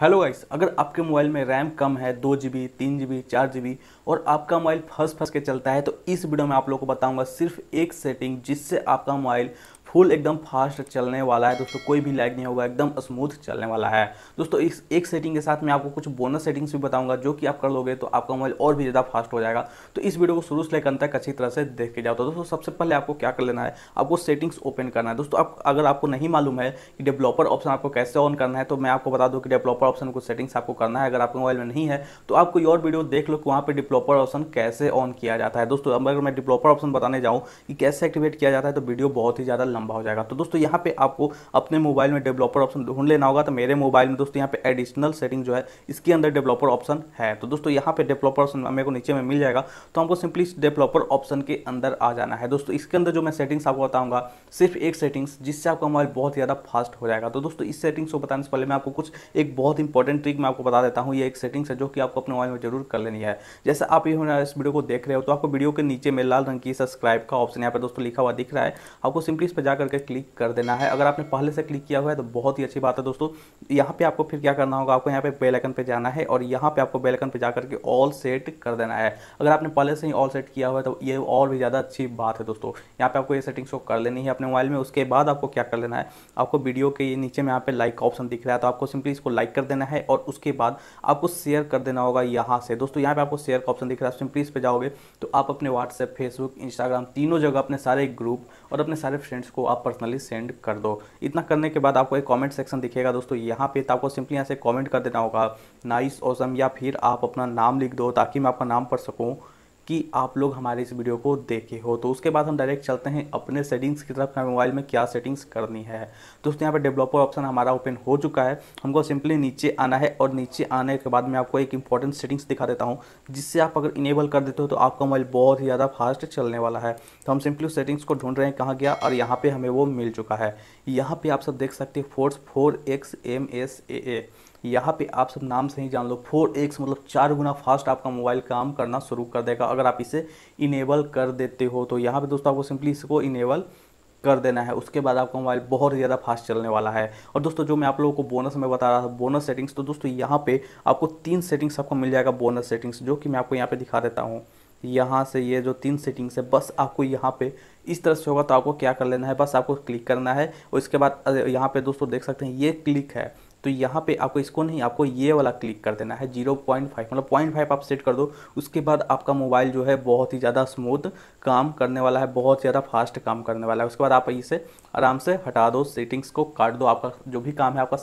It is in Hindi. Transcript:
हेलो गाइस अगर आपके मोबाइल में रैम कम है दो जी बी तीन जी बी चार जी बी और आपका मोबाइल फंस फंस के चलता है तो इस वीडियो में आप लोगों को बताऊंगा सिर्फ एक सेटिंग जिससे आपका मोबाइल फुल एकदम फास्ट चलने वाला है दोस्तों कोई भी लैग नहीं होगा एकदम स्मूथ चलने वाला है दोस्तों इस एक सेटिंग के साथ मैं आपको कुछ बोनस सेटिंग्स भी बताऊंगा जो कि आप कर लोगे तो आपका मोबाइल और भी ज़्यादा फास्ट हो जाएगा तो इस वीडियो को शुरू से लेकर अंत तक अच्छी तरह से देख के जाओ तो दोस्तों सबसे पहले आपको क्या कर लेना है आपको सेटिंग्स ओपन करना है दोस्तों आप अगर आपको नहीं मालूम है कि डेवलपर ऑप्शन आपको कैसे ऑन करना है तो मैं आपको बता दूँ कि डेवलपर ऑप्शन को सेटिंग्स आपको करना है अगर आपके मोबाइल में नहीं है तो आप कोई और वीडियो देख लो कि वहाँ पर डिप्लोपर ऑप्शन कैसे ऑन किया जाता है दोस्तों अगर मैं डिप्लोपर ऑप्शन बताने जाऊँ कि कैसे एक्टिवेट किया जाता है तो वीडियो बहुत ही ज़्यादा लंबा हो जाएगा तो दोस्तों यहाँ पे आपको अपने मोबाइल में डेवलपर ऑप्शन ढूंढ लेना होगा तो मेरे मोबाइल में दोस्तों यहाँ पे एडिशनल सेटिंग जो है इसके अंदर डेवलपर ऑप्शन है तो दोस्तों यहाँ पे डेवलपर ऑप्शन मेरे को नीचे में मिल जाएगा तो हमको सिंपली डेवलपर ऑप्शन के अंदर आ जाना है दोस्तों इसके अंदर जो मैं सेटिंग्स आपको बताऊंगा सिर्फ एक सेटिंग्स जिससे आपका मोबाइल बहुत ज़्यादा फास्ट हो जाएगा तो दोस्तों इस सेटिंग्स को बताने से पहले मैं आपको कुछ एक बहुत इंपॉर्टेंट ट्रिक मैं आपको बता देता हूँ ये एक सेटिंग्स है जो कि आपको अपने मोबाइल में जरूर कर लेनी है जैसे आप ये इस वीडियो को देख रहे हो तो आपको वीडियो के नीचे में लाल रंग की सब्सक्राइब का ऑप्शन यहाँ पर दोस्तों लिखा हुआ दिख रहा है आपको सिंपली इस पर जा करके क्लिक कर देना है अगर आपने पहले से क्लिक किया हुआ है तो बहुत ही अच्छी बात है दोस्तों यहाँ पे आपको फिर क्या करना होगा आपको यहाँ पे बेलकन पे जाना है और यहाँ पे आपको बेलकन पे जा करके ऑल सेट कर देना है अगर आपने पहले से ही ऑल सेट किया हुआ है तो ये और भी ज़्यादा अच्छी बात है दोस्तों यहाँ पर आपको ये सेटिंग शो कर लेनी है अपने मोबाइल में उसके बाद आपको क्या कर लेना है आपको वीडियो के नीचे में यहाँ पर लाइक का ऑप्शन दिख रहा है तो आपको सिंपली इसको लाइक कर देना है और उसके बाद आपको शेयर कर देना होगा यहाँ से दोस्तों यहाँ पे आपको शेयर का ऑप्शन दिख रहा है सिंपली इस पर जाओगे तो आप अपने व्हाट्सएप फेसबुक इंस्टाग्राम तीनों जगह अपने सारे ग्रुप और अपने सारे फ्रेंड्स को आप पर्सनली सेंड कर दो इतना करने के बाद आपको एक कमेंट सेक्शन दिखेगा दोस्तों यहाँ पे तो आपको सिंपली यहाँ से कमेंट कर देना होगा नाइस ओसम या फिर आप अपना नाम लिख दो ताकि मैं आपका नाम पढ़ सकूँ कि आप लोग हमारे इस वीडियो को देखे हो तो उसके बाद हम डायरेक्ट चलते हैं अपने सेटिंग्स की तरफ हमें मोबाइल में क्या सेटिंग्स करनी है दोस्तों यहाँ पर डेवलपर ऑप्शन हमारा ओपन हो चुका है हमको सिंपली नीचे आना है और नीचे आने के बाद मैं आपको एक इंपॉर्टेंट सेटिंग्स दिखा देता हूँ जिससे आप अगर इनेबल कर देते हो तो आपका मोबाइल बहुत ही ज़्यादा फास्ट चलने वाला है तो हम सिंपली उस सेटिंग्स को ढूंढ रहे हैं कहाँ गया और यहाँ पर हमें वो मिल चुका है यहाँ पर आप सब देख सकते हैं force four X M S A A यहाँ पे आप सब नाम से ही जान लो फोर एक्स मतलब चार गुना फास्ट आपका मोबाइल काम करना शुरू कर देगा अगर आप इसे इनेबल कर देते हो तो यहाँ पे दोस्तों आपको सिंपली इसको इनेबल कर देना है उसके बाद आपका मोबाइल बहुत ही ज़्यादा फास्ट चलने वाला है और दोस्तों जो मैं आप लोगों को बोनस में बता रहा था बोनस सेटिंग्स तो दोस्तों यहाँ पर आपको तीन सेटिंग्स आपको मिल जाएगा बोनस सेटिंग्स जो कि मैं आपको यहाँ पर दिखा देता हूँ यहाँ से ये जो तीन सेटिंग्स है बस आपको यहाँ पे इस तरह से होगा तो आपको क्या कर लेना है बस आपको क्लिक करना है और इसके बाद यहाँ पे दोस्तों देख सकते हैं ये क्लिक है तो यहाँ पे आपको इसको नहीं आपको ये वाला क्लिक कर देना है जीरो पॉइंट फाइव मतलब पॉइंट फाइव आप सेट कर दो उसके बाद आपका मोबाइल जो है बहुत ही ज़्यादा स्मूथ काम करने वाला है बहुत ज़्यादा फास्ट काम करने वाला है उसके बाद आप इसे आराम से हटा दो सेटिंग्स को काट दो आपका जो भी काम है आपका